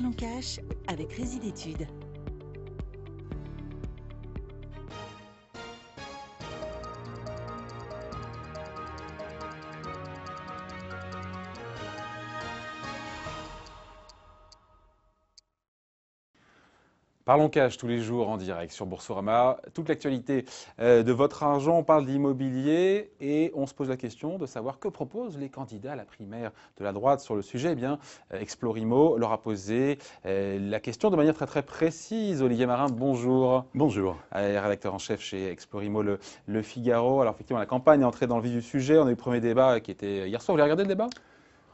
Parlons Cash avec Résidétude. Parlons cash tous les jours en direct sur Boursorama. Toute l'actualité euh, de votre argent, on parle d'immobilier et on se pose la question de savoir que proposent les candidats à la primaire de la droite sur le sujet. Eh bien, euh, Explorimo leur a posé euh, la question de manière très très précise. Olivier Marin, bonjour. Bonjour. Rédacteur en chef chez Explorimo le, le Figaro. Alors effectivement, la campagne est entrée dans le vif du sujet. On a eu le premier débat qui était hier soir. Vous avez regardé le débat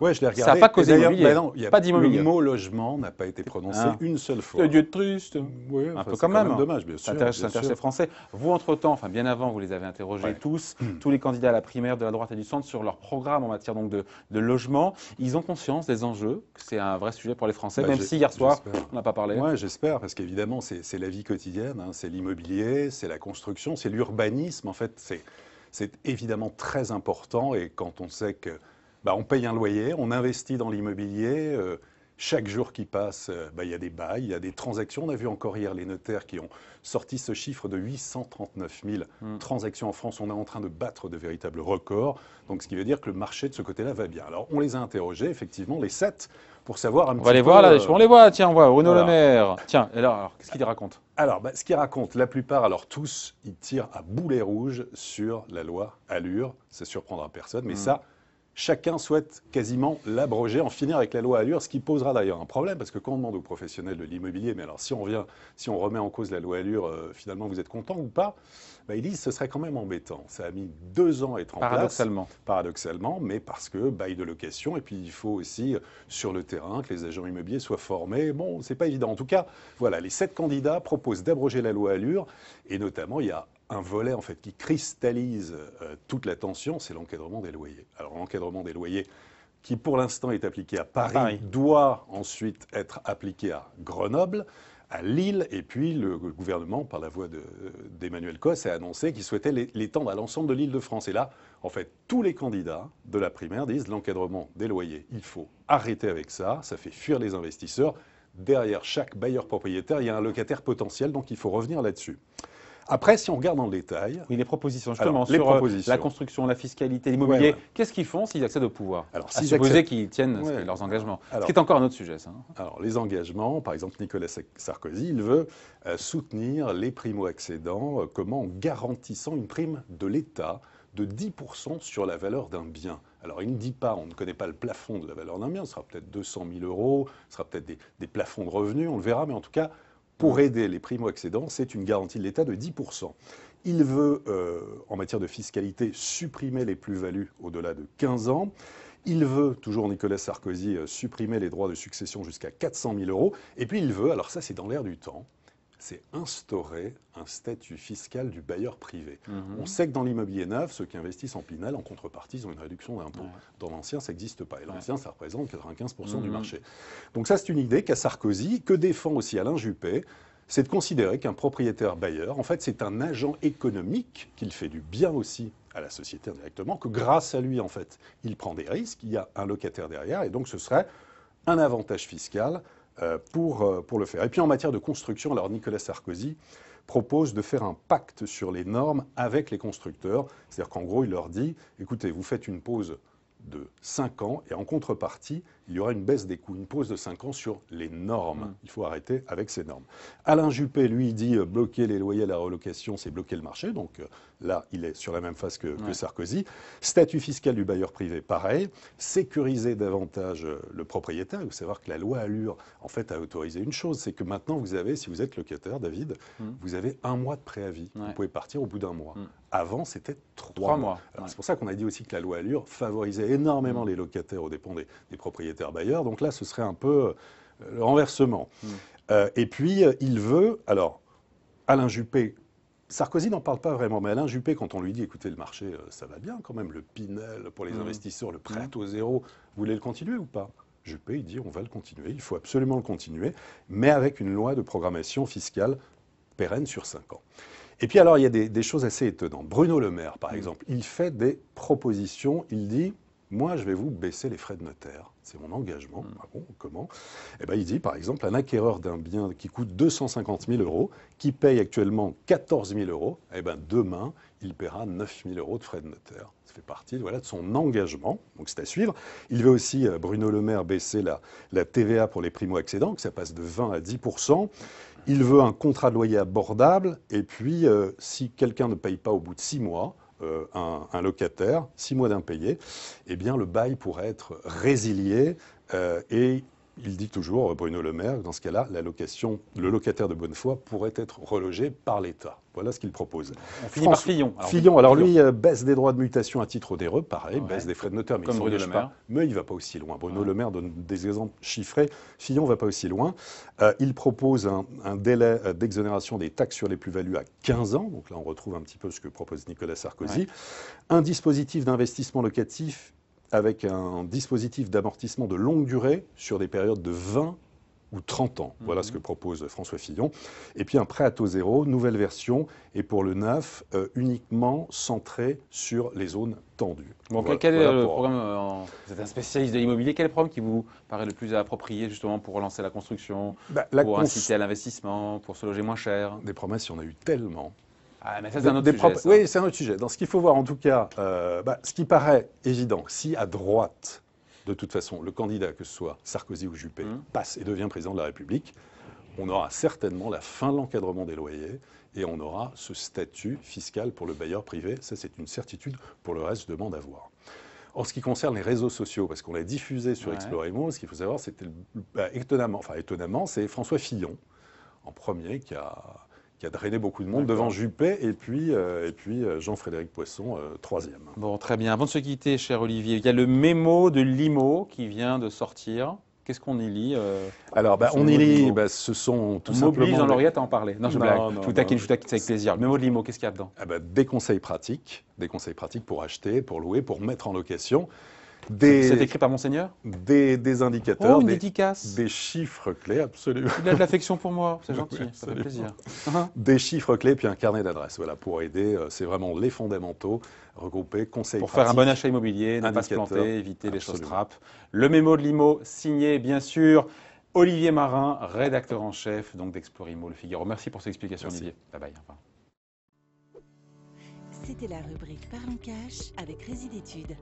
oui, je l'ai regardé. Ça n'a pas causé d'immobilier. Bah a pas d'immobilier. Le mot logement n'a pas été prononcé ah. une seule fois. Dieu de triste. Oui, un peu quand, même. dommage, bien sûr. Ça intéresse, les Français. Vous, entre-temps, enfin bien avant, vous les avez interrogés tous, hmm. tous les candidats à la primaire de la droite et du centre sur leur programme en matière donc, de, logement. Ils ont conscience des enjeux, que c'est un vrai sujet pour les Français, bah, même si hier soir, on n'a pas parlé. Oui, j'espère, parce qu'évidemment, c'est la vie quotidienne, hein, c'est l'immobilier, c'est la construction, c'est l'urbanisme. En fait, c'est évidemment très important et quand on sait que bah, on paye un loyer, on investit dans l'immobilier. Euh, chaque jour qui passe, euh, bah, il y a des bails, il y a des transactions. On a vu encore hier les notaires qui ont sorti ce chiffre de 839 000 hmm. transactions en France. On est en train de battre de véritables records. Donc, ce qui veut dire que le marché de ce côté-là va bien. Alors, on les a interrogés, effectivement, les sept, pour savoir un on petit peu. On va les voir, euh, on les voit. Tiens, on voit Bruno Le Maire. Tiens, alors, qu'est-ce qu'il raconte Alors, bah, ce qu'il raconte, la plupart, alors tous, ils tirent à boulet rouge sur la loi Allure. Ça surprendra personne, mais hmm. ça, chacun souhaite quasiment l'abroger, en finir avec la loi Allure, ce qui posera d'ailleurs un problème, parce que quand on demande aux professionnels de l'immobilier, mais alors si on revient, si on remet en cause la loi Allure, euh, finalement vous êtes content ou pas bah, ils disent ce serait quand même embêtant. Ça a mis deux ans à être en paradoxalement. place. Paradoxalement. mais parce que bail de location, et puis il faut aussi euh, sur le terrain que les agents immobiliers soient formés. Bon, c'est pas évident. En tout cas, voilà, les sept candidats proposent d'abroger la loi Allure, et notamment il y a un volet en fait qui cristallise euh, toute la tension, c'est l'encadrement des loyers. Alors l'encadrement des loyers qui pour l'instant est appliqué à Paris, doit ensuite être appliqué à Grenoble, à Lille, et puis le gouvernement, par la voix euh, d'Emmanuel de, a annoncé qu'il souhaitait l'étendre à l'ensemble de l'île de France. Et là, en fait, tous les candidats de la primaire disent l'encadrement des loyers, il faut arrêter avec ça, ça fait fuir les investisseurs. Derrière chaque bailleur propriétaire, il y a un locataire potentiel, donc il faut revenir là-dessus. Après, si on regarde dans le détail. Oui, les propositions, justement, sur euh, propositions. la construction, la fiscalité, l'immobilier. Qu'est-ce qu'ils font s'ils accèdent au pouvoir Alors, si supposer qu'ils tiennent leurs engagements. ce qui est encore un autre sujet, ça. Hein. Alors, les engagements, par exemple, Nicolas Sarkozy, il veut euh, soutenir les primo-accédants, euh, comment En garantissant une prime de l'État de 10% sur la valeur d'un bien. Alors il ne dit pas, on ne connaît pas le plafond de la valeur d'un bien, ce sera peut-être 200 000 euros, ce sera peut-être des, plafonds de revenus, on le verra, mais en tout cas, pour aider les primo-accédants, c'est une garantie de l'État de 10%. Il veut, euh, en matière de fiscalité, supprimer les plus-values au-delà de 15 ans. Il veut, toujours Nicolas Sarkozy, euh, supprimer les droits de succession jusqu'à 400 000 euros. Et puis il veut, alors ça c'est dans l'air du temps, c'est instaurer un statut fiscal du bailleur privé. Mhm. On sait que dans l'immobilier neuf, ceux qui investissent en Pinel, en contrepartie, ils ont une réduction d'impôt. Dans l'ancien, ça n'existe pas. Et l'ancien, ça représente 95% du mhm. marché. Donc ça, c'est une idée qu'a Sarkozy, que défend aussi Alain Juppé, c'est de considérer qu'un propriétaire bailleur, en fait, c'est un agent économique qu'il fait du bien aussi à la société indirectement, que grâce à lui, en fait, il prend des risques, il y a un locataire derrière, et donc ce serait un avantage fiscal euh, euh, pour, le faire. Et puis en matière de construction, alors Nicolas Sarkozy propose de faire un pacte sur les normes avec les constructeurs. C'est-à-dire qu'en gros, il leur dit, écoutez, vous faites une pause de 5 ans et en contrepartie, il y aura une baisse des coûts, une pause de 5 ans sur les normes. Mm. Il faut arrêter avec ces normes. Alain Juppé, lui, dit euh, bloquer les loyers à la relocation, c'est bloquer le marché. Donc euh, là, il est sur la même face que, Sarkozy. Statut fiscal du bailleur privé, pareil. Sécuriser davantage euh, le propriétaire. Il faut savoir que la loi Allure, en fait, a autorisé une chose, c'est que maintenant, vous avez, si vous êtes locataire, David, mm. vous avez un mois de préavis. Vous pouvez partir au bout d'un mois. Mm. Avant, c'était trois mois. C'est pour ça qu'on a dit aussi que la loi Allure favorisait énormément mm. les locataires aux dépens des, propriétaires bailleurs. Donc là, ce serait un peu euh, le renversement. Mm. Euh, et puis, euh, il veut, alors, Alain Juppé, Sarkozy n'en parle pas vraiment, mais Alain Juppé, quand on lui dit, écoutez, le marché, ça va bien quand même, le Pinel pour les mm. investisseurs, le prêt au zéro, vous voulez le continuer ou pas Juppé, il dit, on va le continuer, il faut absolument le continuer, mais avec une loi de programmation fiscale pérenne sur cinq ans. Et puis alors, il y a des, choses assez étonnantes. Bruno Le Maire, par mm. exemple, il fait des propositions, il dit moi, je vais vous baisser les frais de notaire. C'est mon engagement. Hmm. Ah comment Eh ben, il dit, par exemple, un acquéreur d'un bien qui coûte 250 000 euros, qui paye actuellement 14 000 euros, eh ben, demain, il paiera 9 000 euros de frais de notaire. Ça fait partie voilà, de son engagement, donc c'est à suivre. Il veut aussi, euh, Bruno Le Maire, baisser la, TVA pour les primo-accédants, que ça passe de 20 à 10 Il veut un contrat de loyer abordable, et puis, euh, si quelqu'un ne paye pas au bout de six mois, euh, un, locataire, six mois d'impayé, eh bien le bail pourrait être résilié euh, et il dit toujours, Bruno Le Maire, dans ce cas-là, le locataire de bonne foi pourrait être relogé par l'État. Voilà ce qu'il propose. On finit par Fillon. Alors, Fillon, alors lui, euh, baisse des droits de mutation à titre onéreux, pareil, baisse des frais de notaire, mais il le Pas, mais il ne va pas aussi loin. Bruno Le Maire donne des exemples chiffrés. Fillon ne va pas aussi loin. Euh, il propose un, délai euh, d'exonération des taxes sur les plus-values à 15 ans. Donc là, on retrouve un petit peu ce que propose Nicolas Sarkozy. Un dispositif d'investissement locatif avec un dispositif d'amortissement de longue durée sur des périodes de 20 ou 30 ans. Voilà ce mhm. que propose François Fillon. Et puis un prêt à taux zéro, nouvelle version, et pour le NAF, euh, uniquement centré sur les zones tendues. quel est le programme, vous euh, êtes un spécialiste de l'immobilier, quel est le programme qui vous paraît le plus approprié justement pour relancer la construction, bah, pour inciter à l'investissement, pour se loger moins cher Des promesses, il y en a eu tellement. Oui, c'est un autre sujet. Dans ce qu'il faut voir, en tout cas, euh, bah, ce qui paraît évident, si à droite, de toute façon, le candidat, que ce soit Sarkozy ou Juppé, hmm. passe et devient président de la République, on aura certainement la fin de l'encadrement des loyers et on aura ce statut fiscal pour le bailleur privé. Ça, c'est une certitude. Pour le reste, je demande à voir. En ce qui concerne les réseaux sociaux, parce qu'on l'a diffusé sur ouais. Explorer ce qu'il faut savoir, c'était bah, étonnamment, enfin étonnamment, c'est François Fillon en premier qui a qui a drainé beaucoup de monde devant Juppé et puis, euh, et puis euh, Jean-Frédéric Poisson, euh, troisième. Bon, très bien. Avant de se quitter, cher Olivier, il y a le mémo de l'IMO qui vient de sortir. Qu'est-ce qu'on y lit Alors, bah, on y lit, bah, ce sont tout simplement. On oblige à en parler. Non, je blague. Non, je vous taquine, je vous taquine, avec plaisir. Le mémo de l'IMO, qu'est-ce qu'il y a dedans ah, bah, Des conseils pratiques, des conseils pratiques pour acheter, pour louer, pour mettre en location. C'est écrit par Monseigneur des, indicateurs, oh, des, chiffres clés, absolument. Il a de l'affection pour moi, c'est gentil, ça fait plaisir. des chiffres clés, puis un carnet d'adresses, voilà, pour aider. Euh, c'est vraiment les fondamentaux regroupés, conseiller. Pour faire un bon achat immobilier, ne pas se planter, éviter les choses trappes. Le mémo de l'IMO, signé, bien sûr, Olivier Marin, rédacteur en chef donc d'Explorimo Le Figaro. Merci pour cette explication, Olivier. Bye bye. C'était la rubrique Parlons Cash avec d'études.